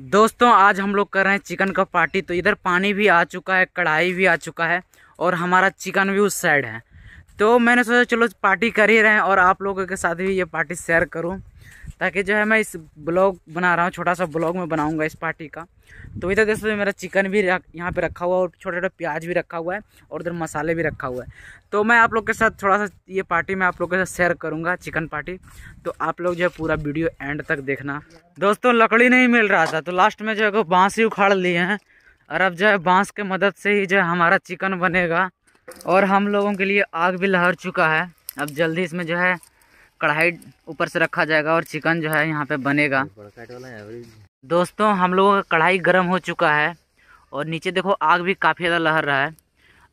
दोस्तों आज हम लोग कर रहे हैं चिकन का पार्टी तो इधर पानी भी आ चुका है कढ़ाई भी आ चुका है और हमारा चिकन भी उस साइड है तो मैंने सोचा चलो पार्टी कर ही रहे हैं और आप लोगों के साथ भी ये पार्टी शेयर करूँ ताकि जो है मैं इस ब्लॉग बना रहा हूँ छोटा सा ब्लॉग में बनाऊँगा इस पार्टी का तो इधर देख सकते मेरा चिकन भी यहाँ पे रखा हुआ है और छोटे छोटे प्याज भी रखा हुआ है और उधर मसाले भी रखा हुआ है तो मैं आप लोग के साथ थोड़ा सा ये पार्टी मैं आप लोग के साथ शेयर करूँगा चिकन पार्टी तो आप लोग जो है पूरा वीडियो एंड तक देखना दोस्तों लकड़ी नहीं मिल रहा था तो लास्ट में जो है बाँस ही उखाड़ लिए हैं और अब जो है बाँस के मदद से ही जो है हमारा चिकन बनेगा और हम लोगों के लिए आग भी लहर चुका है अब जल्दी इसमें जो है कढ़ाई ऊपर से रखा जाएगा और चिकन जो है यहाँ पे बनेगा दोस्तों हम लोगों का कढ़ाई गर्म हो चुका है और नीचे देखो आग भी काफ़ी ज़्यादा लहर रहा है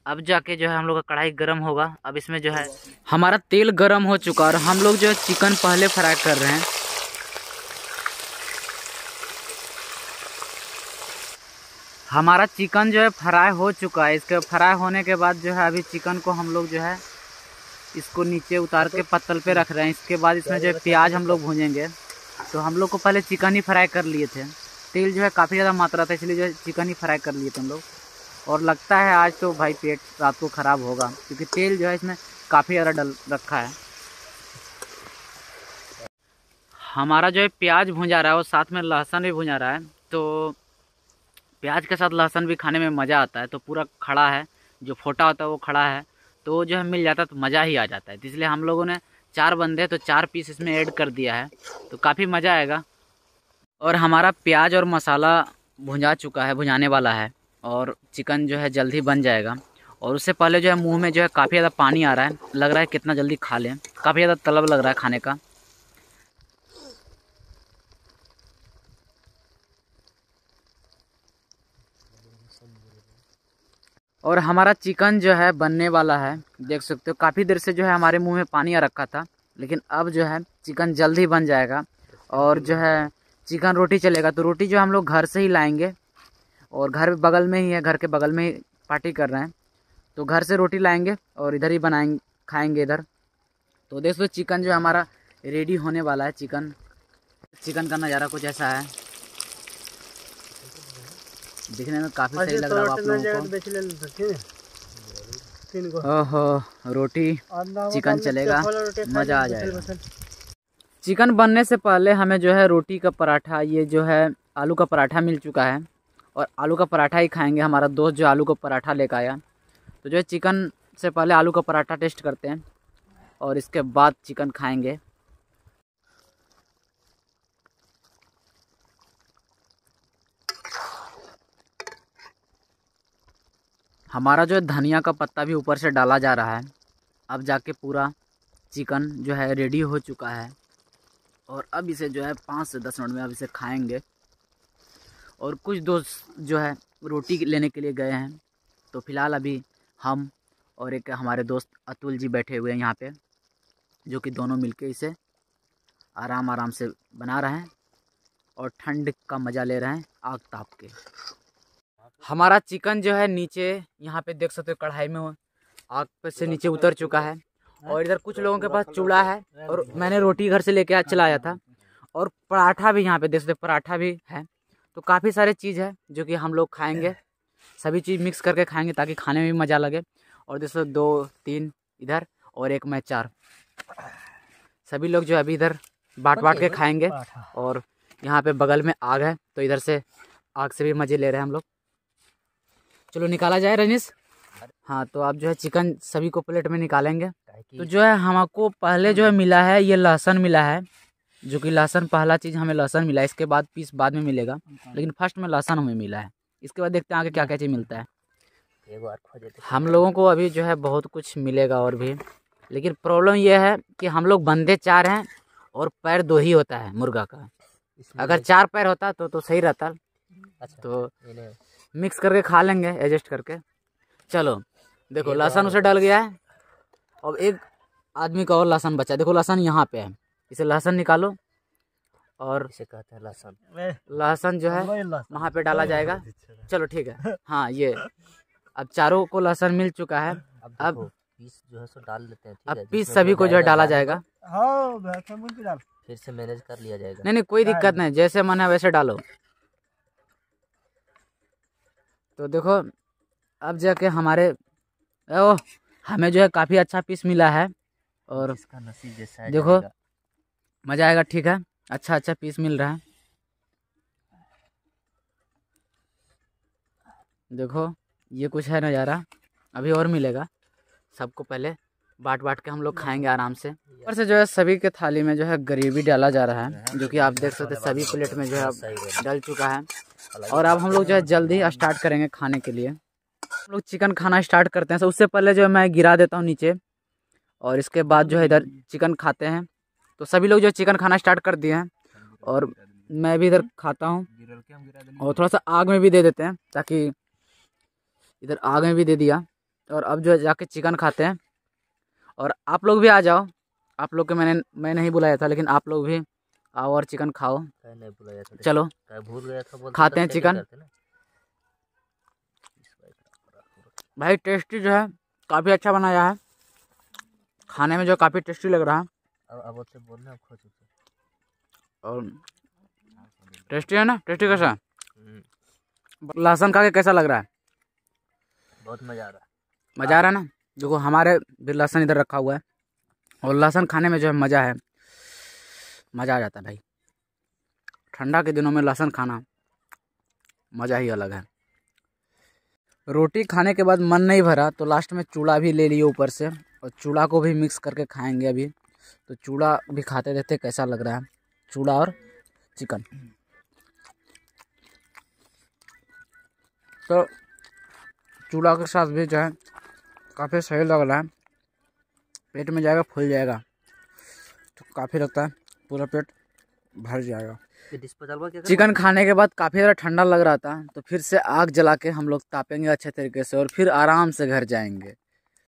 अब जाके जो है हम लोग का कढ़ाई गर्म होगा अब इसमें जो है हमारा तेल गर्म हो चुका है और हम लोग जो है चिकन पहले फ्राई कर रहे हैं हमारा चिकन जो है फ्राई हो चुका है इसके फ्राई होने के बाद जो है अभी चिकन को हम लोग जो है इसको नीचे उतार के पत्तल पे रख रहे हैं इसके बाद इसमें जो है प्याज हम लोग भूजेंगे तो हम लोग को पहले चिकन ही फ्राई कर लिए थे तेल जो है काफ़ी ज़्यादा मात्रा था इसलिए जो है चिकन ही फ्राई कर लिए थे हम लोग और लगता है आज तो भाई पेट रात को ख़राब होगा क्योंकि तेल जो है इसमें काफ़ी ज़्यादा डल रखा है हमारा जो है प्याज भूजा रहा है और साथ में लहसुन भी भूजा रहा है तो प्याज के साथ लहसुन भी खाने में मज़ा आता है तो पूरा खड़ा है जो फोटा होता है वो खड़ा है तो जो है मिल जाता है तो मज़ा ही आ जाता है तो इसलिए हम लोगों ने चार बंदे तो चार पीस इसमें ऐड कर दिया है तो काफ़ी मज़ा आएगा और हमारा प्याज और मसाला भुंजा चुका है भुंजाने वाला है और चिकन जो है जल्दी बन जाएगा और उससे पहले जो है मुँह में जो है काफ़ी ज़्यादा पानी आ रहा है लग रहा है कितना जल्दी खा लें काफ़ी ज़्यादा तलब लग रहा है खाने का और हमारा चिकन जो है बनने वाला है देख सकते हो काफ़ी देर से जो है हमारे मुंह में पानी आ रखा था लेकिन अब जो है चिकन जल्द ही बन जाएगा और जो है चिकन रोटी चलेगा तो रोटी जो हम लोग घर से ही लाएंगे और घर बगल में ही है घर के बगल में ही पार्टी कर रहे हैं तो घर से रोटी लाएंगे और इधर ही बनाएंगे खाएंगे इधर तो देख लो चिकन जो हमारा रेडी होने वाला है चिकन चिकन का नज़ारा कुछ ऐसा है दिखने में काफ़ी सही लग रहा है आप लोगों को ओहो रोटी चिकन चलेगा मज़ा आ जाएगा चिकन बनने से पहले हमें जो है रोटी का पराठा ये जो है आलू का पराठा मिल चुका है और आलू का पराठा ही खाएंगे हमारा दोस्त जो आलू का पराठा लेकर आया तो जो है चिकन से पहले आलू का पराठा टेस्ट करते हैं और इसके बाद चिकन खाएंगे हमारा जो है धनिया का पत्ता भी ऊपर से डाला जा रहा है अब जाके पूरा चिकन जो है रेडी हो चुका है और अब इसे जो है पाँच से दस मिनट में अब इसे खाएंगे और कुछ दोस्त जो है रोटी लेने के लिए गए हैं तो फिलहाल अभी हम और एक हमारे दोस्त अतुल जी बैठे हुए हैं यहाँ पे जो कि दोनों मिलके इसे आराम आराम से बना रहे हैं और ठंड का मज़ा ले रहे हैं आग ताप के हमारा चिकन जो है नीचे यहाँ पे देख सकते हो कढ़ाई में आग पे से नीचे उतर चुका है और इधर कुछ लोगों के पास चूड़ा है और मैंने रोटी घर से लेके आज चलाया था और पराठा भी यहाँ पे देख सकते पराठा भी है तो काफ़ी सारे चीज़ है जो कि हम लोग खाएंगे सभी चीज़ मिक्स करके खाएंगे ताकि खाने में भी मज़ा लगे और देख सकते दो तीन इधर और एक में चार सभी लोग जो अभी इधर बाट बाट के खाएंगे और यहाँ पे बगल में आग है तो इधर से आग से भी मज़े ले रहे हैं हम लोग चलो निकाला जाए रजनीश हाँ तो आप जो है चिकन सभी को प्लेट में निकालेंगे तो जो है हमको पहले जो है मिला है ये लहसुन मिला है जो कि लहसुन पहला चीज़ हमें लहसुन मिला है इसके बाद पीस बाद में मिलेगा लेकिन फर्स्ट में लहसुन हमें मिला है इसके बाद देखते हैं आगे क्या क्या चीज़ मिलता है तो हम लोगों को अभी जो है बहुत कुछ मिलेगा और भी लेकिन प्रॉब्लम यह है कि हम लोग बंदे चार हैं और पैर दो ही होता है मुर्गा का अगर चार पैर होता तो तो सही रहता अच्छा, तो मिक्स करके खा लेंगे एडजस्ट करके चलो देखो तो लहसन उसे डल गया है अब एक आदमी का और लहसन बचा देखो लहसन यहाँ पे है इसे लहसन निकालो और इसे कहते हैं लहसन लहसन जो है वहाँ पे डाला जाएगा अच्छा चलो ठीक है हाँ ये अब चारों को लहसन मिल चुका है अब पीस जो है सो डाल लेते हैं अब पीस सभी को जो है डाला जाएगा हाँ, फिर से मैनेज कर लिया जाएगा नहीं नहीं कोई दिक्कत हाँ। नहीं जैसे मन है वैसे डालो तो देखो अब जाके हमारे ओ हमें जो है काफ़ी अच्छा पीस मिला है और इसका नसीब जैसा देखो मज़ा आएगा ठीक है अच्छा अच्छा पीस मिल रहा है देखो ये कुछ है नज़ारा अभी और मिलेगा सबको पहले बाट बाट के हम लोग खाएंगे आराम से ऊपर से जो है सभी के थाली में जो है गरीबी डाला जा रहा है जो कि आप देख सकते सभी प्लेट में जो है डल चुका है और अब हम लोग जो है जल्दी स्टार्ट करेंगे खाने के लिए हम लोग चिकन खाना स्टार्ट करते हैं तो उससे पहले जो है मैं गिरा देता हूँ नीचे और इसके बाद जो है इधर चिकन खाते हैं तो सभी लोग जो है चिकन खाना स्टार्ट कर दिए हैं और मैं भी इधर खाता हूँ और थोड़ा सा आग में भी दे देते हैं ताकि इधर आग में भी दे दिया और अब जो है जाके चिकन खाते हैं और आप लोग भी आ जाओ आप लोग के मैंने मैं नहीं बुलाया था लेकिन आप लोग भी आओ और चिकन खाओ चलो भूल गया था खाते हैं चिकन भाई टेस्टी जो है काफ़ी अच्छा बनाया है खाने में जो काफ़ी टेस्टी लग रहा है अब और टेस्टी है ना टेस्टी कैसा हम्म। लहसुन खा के कैसा लग रहा है बहुत मज़ा आ रहा है मज़ा आ रहा है ना देखो हमारे भी लहसुन इधर रखा हुआ है और लहसुन खाने में जो है मज़ा है मज़ा आ जाता है भाई ठंडा के दिनों में लहसुन खाना मज़ा ही अलग है रोटी खाने के बाद मन नहीं भरा तो लास्ट में चूड़ा भी ले लिए ऊपर से और चूड़ा को भी मिक्स करके खाएंगे अभी तो चूड़ा भी खाते रहते कैसा लग रहा है चूड़ा और चिकन तो चूड़ा के साथ भी जो है काफ़ी सही लग रहा है पेट में जाएगा फूल जाएगा तो काफ़ी लगता है पूरा पेट भर जाएगा चिकन खाने के बाद काफ़ी ज़्यादा ठंडा लग रहा था तो फिर से आग जला के हम लोग तापेंगे अच्छे तरीके से और फिर आराम से घर जाएंगे